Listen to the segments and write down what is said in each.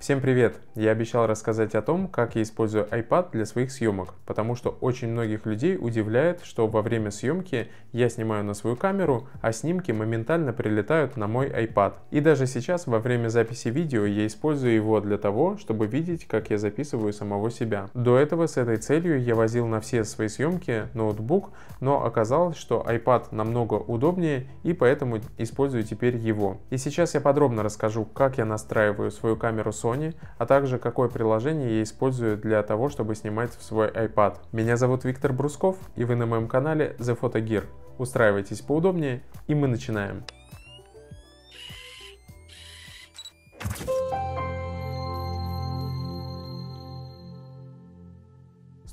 Всем привет! Я обещал рассказать о том, как я использую iPad для своих съемок, потому что очень многих людей удивляет, что во время съемки я снимаю на свою камеру, а снимки моментально прилетают на мой iPad. И даже сейчас во время записи видео я использую его для того, чтобы видеть, как я записываю самого себя. До этого с этой целью я возил на все свои съемки ноутбук, но оказалось, что iPad намного удобнее и поэтому использую теперь его. И сейчас я подробно расскажу, как я настраиваю свою камеру Sony Sony, а также какое приложение я использую для того, чтобы снимать в свой iPad. Меня зовут Виктор Брусков, и вы на моем канале The Photo Gear. Устраивайтесь поудобнее, и мы начинаем.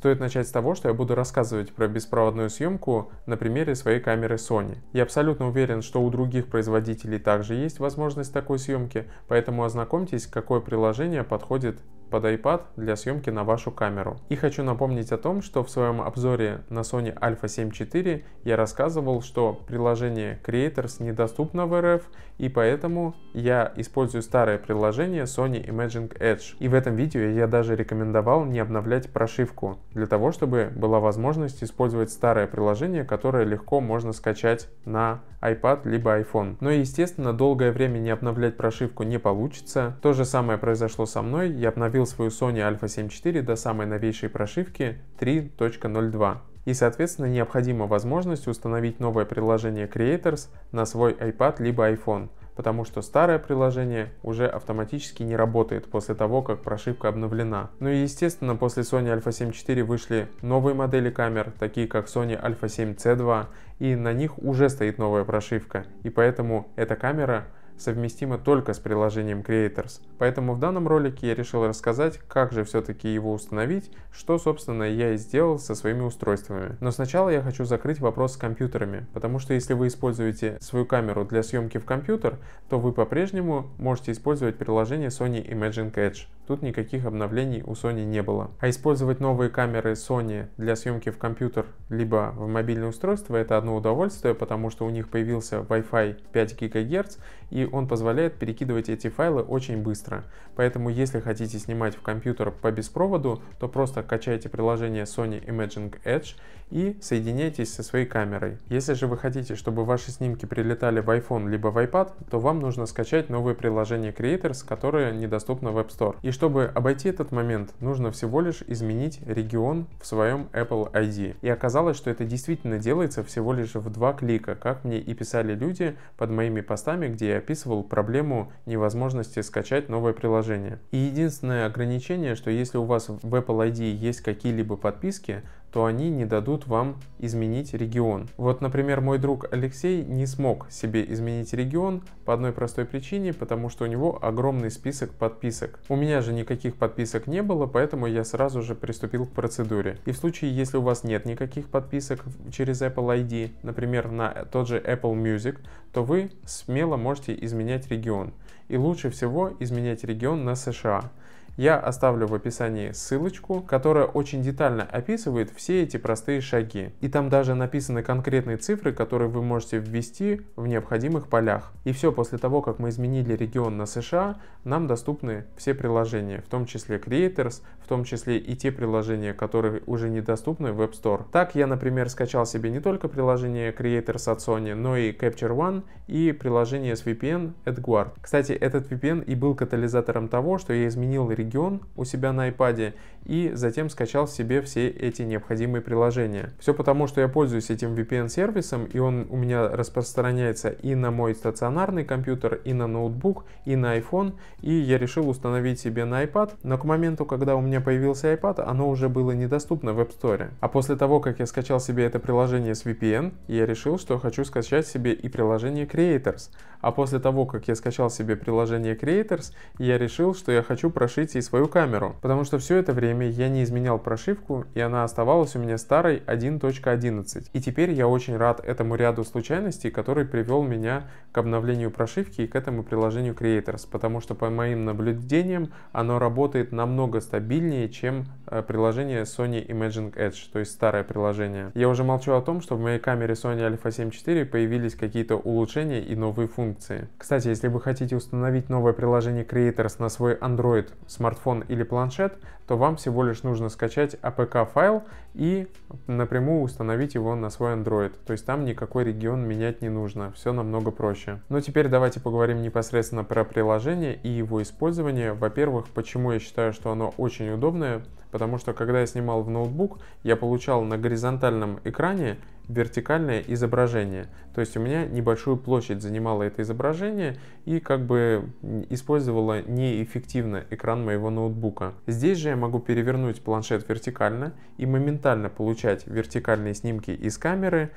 Стоит начать с того, что я буду рассказывать про беспроводную съемку на примере своей камеры Sony. Я абсолютно уверен, что у других производителей также есть возможность такой съемки, поэтому ознакомьтесь, какое приложение подходит под iPad для съемки на вашу камеру. И хочу напомнить о том, что в своем обзоре на Sony Alpha 7 IV я рассказывал, что приложение Creators недоступно в РФ, и поэтому я использую старое приложение Sony Imaging Edge. И в этом видео я даже рекомендовал не обновлять прошивку, для того, чтобы была возможность использовать старое приложение, которое легко можно скачать на iPad либо iPhone. Но естественно, долгое время не обновлять прошивку не получится. То же самое произошло со мной, я обновил докопил свою Sony Alpha 7 IV до самой новейшей прошивки 3.02. И, соответственно, необходима возможность установить новое приложение Creators на свой iPad либо iPhone, потому что старое приложение уже автоматически не работает после того, как прошивка обновлена. Ну и естественно, после Sony Alpha 7 IV вышли новые модели камер, такие как Sony Alpha 7 C2, и на них уже стоит новая прошивка, и поэтому эта камера совместимо только с приложением Creators. Поэтому в данном ролике я решил рассказать, как же все-таки его установить, что собственно я и сделал со своими устройствами. Но сначала я хочу закрыть вопрос с компьютерами, потому что если вы используете свою камеру для съемки в компьютер, то вы по-прежнему можете использовать приложение Sony Imagine Edge. Тут никаких обновлений у Sony не было. А использовать новые камеры Sony для съемки в компьютер либо в мобильное устройство это одно удовольствие, потому что у них появился Wi-Fi 5 ГГц и он позволяет перекидывать эти файлы очень быстро. Поэтому если хотите снимать в компьютер по беспроводу, то просто качайте приложение Sony Imaging Edge и соединяйтесь со своей камерой. Если же вы хотите, чтобы ваши снимки прилетали в iPhone либо в iPad, то вам нужно скачать новое приложение Creators, которое недоступно в App Store. И чтобы обойти этот момент, нужно всего лишь изменить регион в своем Apple ID. И оказалось, что это действительно делается всего лишь в два клика, как мне и писали люди под моими постами, где я описывал проблему невозможности скачать новое приложение. И единственное ограничение, что если у вас в Apple ID есть какие-либо подписки, то они не дадут вам изменить регион. Вот, например, мой друг Алексей не смог себе изменить регион по одной простой причине, потому что у него огромный список подписок. У меня же никаких подписок не было, поэтому я сразу же приступил к процедуре. И в случае, если у вас нет никаких подписок через Apple ID, например, на тот же Apple Music, то вы смело можете изменять регион. И лучше всего изменять регион на США. Я оставлю в описании ссылочку, которая очень детально описывает все эти простые шаги. И там даже написаны конкретные цифры, которые вы можете ввести в необходимых полях. И все после того, как мы изменили регион на США, нам доступны все приложения, в том числе Creators, в том числе и те приложения, которые уже недоступны в App Store. Так я, например, скачал себе не только приложение Creators от Sony, но и Capture One и приложение с VPN AdGuard. Кстати, этот VPN и был катализатором того, что я изменил регион у себя на iPad и затем скачал себе все эти необходимые приложения. Все потому, что я пользуюсь этим VPN-сервисом, и он у меня распространяется и на мой стационарный компьютер, и на ноутбук, и на iPhone, и я решил установить себе на iPad, но к моменту, когда у меня меня появился iPad, оно уже было недоступно в App Store. А после того, как я скачал себе это приложение с VPN, я решил, что хочу скачать себе и приложение Creators. А после того, как я скачал себе приложение Creators, я решил, что я хочу прошить и свою камеру. Потому что все это время я не изменял прошивку, и она оставалась у меня старой 1.11. И теперь я очень рад этому ряду случайностей, который привел меня к обновлению прошивки и к этому приложению Creators, потому что по моим наблюдениям оно работает намного стабильнее, сильнее, чем Э, приложение Sony Imaging Edge, то есть старое приложение. Я уже молчу о том, что в моей камере Sony Alpha 7 IV появились какие-то улучшения и новые функции. Кстати, если вы хотите установить новое приложение Creators на свой Android, смартфон или планшет, то вам всего лишь нужно скачать APK а файл и напрямую установить его на свой Android. То есть там никакой регион менять не нужно, все намного проще. Но теперь давайте поговорим непосредственно про приложение и его использование. Во-первых, почему я считаю, что оно очень удобное, потому что когда я снимал в ноутбук, я получал на горизонтальном экране вертикальное изображение. То есть у меня небольшую площадь занимало это изображение и как бы использовало неэффективно экран моего ноутбука. Здесь же я могу перевернуть планшет вертикально и моментально получать вертикальные снимки из камеры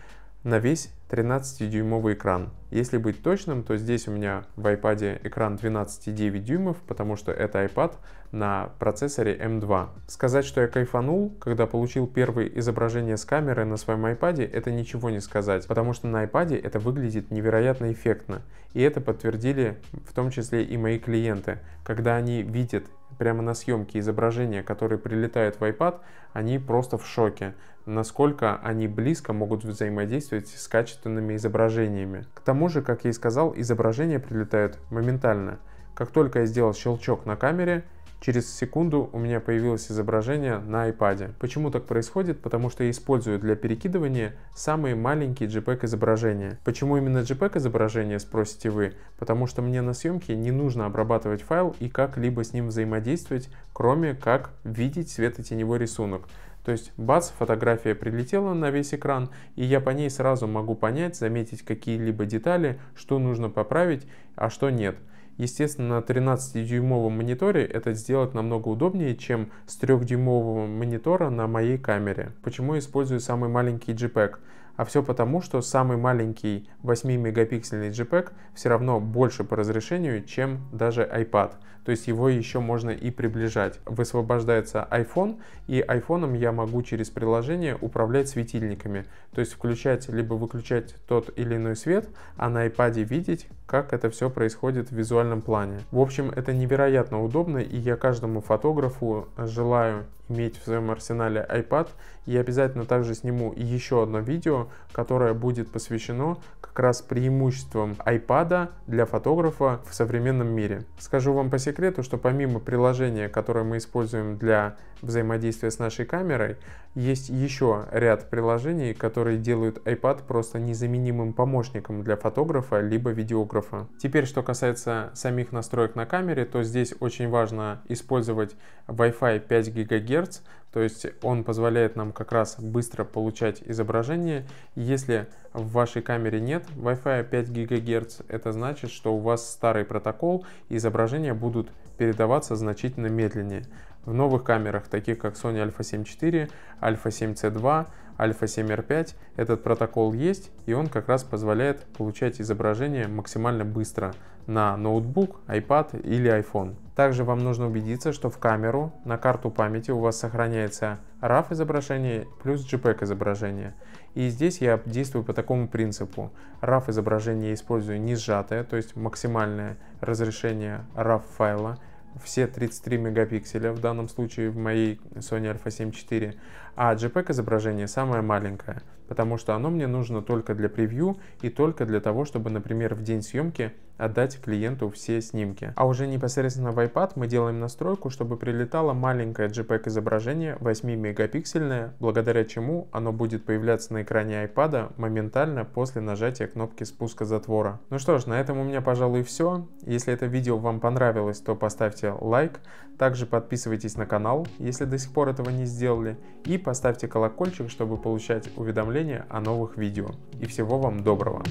на весь 13-дюймовый экран. Если быть точным, то здесь у меня в iPad экран 12,9 дюймов, потому что это iPad на процессоре M2. Эм сказать, что я кайфанул, когда получил первые изображения с камеры на своем iPad, это ничего не сказать, потому что на iPad это выглядит невероятно эффектно. И это подтвердили в том числе и мои клиенты. Когда они видят прямо на съемке изображения, которые прилетают в iPad, они просто в шоке, насколько они близко могут взаимодействовать с качеством качественными изображениями. К тому же, как я и сказал, изображения прилетают моментально. Как только я сделал щелчок на камере, Через секунду у меня появилось изображение на iPad. Почему так происходит? Потому что я использую для перекидывания самые маленькие JPEG изображения. Почему именно JPEG изображения, спросите вы? Потому что мне на съемке не нужно обрабатывать файл и как-либо с ним взаимодействовать, кроме как видеть светотеневой рисунок. То есть, бац, фотография прилетела на весь экран, и я по ней сразу могу понять, заметить какие-либо детали, что нужно поправить, а что нет. Естественно, на 13-дюймовом мониторе это сделать намного удобнее, чем с 3-дюймового монитора на моей камере. Почему использую самый маленький JPEG? А все потому, что самый маленький 8-мегапиксельный JPEG все равно больше по разрешению, чем даже iPad то есть его еще можно и приближать. Высвобождается iPhone, и iPhone я могу через приложение управлять светильниками, то есть включать либо выключать тот или иной свет, а на iPad видеть, как это все происходит в визуальном плане. В общем, это невероятно удобно, и я каждому фотографу желаю иметь в своем арсенале iPad. Я обязательно также сниму еще одно видео, которое будет посвящено как раз преимуществам iPad для фотографа в современном мире. Скажу вам по секрету, секрету, что помимо приложения, которое мы используем для взаимодействия с нашей камерой, есть еще ряд приложений, которые делают iPad просто незаменимым помощником для фотографа либо видеографа. Теперь, что касается самих настроек на камере, то здесь очень важно использовать Wi-Fi 5 ГГц то есть он позволяет нам как раз быстро получать изображение. Если в вашей камере нет Wi-Fi 5 ГГц, это значит, что у вас старый протокол, и изображения будут передаваться значительно медленнее. В новых камерах, таких как Sony Alpha 7 IV, Alpha 7C2, Alpha 7R5, этот протокол есть, и он как раз позволяет получать изображение максимально быстро на ноутбук, iPad или iPhone. Также вам нужно убедиться, что в камеру на карту памяти у вас сохраняется RAW изображение плюс JPEG e изображение. И здесь я действую по такому принципу. RAW изображение я использую не сжатое, то есть максимальное разрешение RAW файла, все 33 мегапикселя, в данном случае в моей Sony Alpha 7 IV, а JPEG e изображение самое маленькое, потому что оно мне нужно только для превью и только для того, чтобы, например, в день съемки отдать клиенту все снимки. А уже непосредственно в iPad мы делаем настройку, чтобы прилетало маленькое JPEG изображение 8 мегапиксельное, благодаря чему оно будет появляться на экране iPad моментально после нажатия кнопки спуска затвора. Ну что ж, на этом у меня, пожалуй, все. Если это видео вам понравилось, то поставьте лайк, также подписывайтесь на канал, если до сих пор этого не сделали, и поставьте колокольчик, чтобы получать уведомления о новых видео. И всего вам доброго!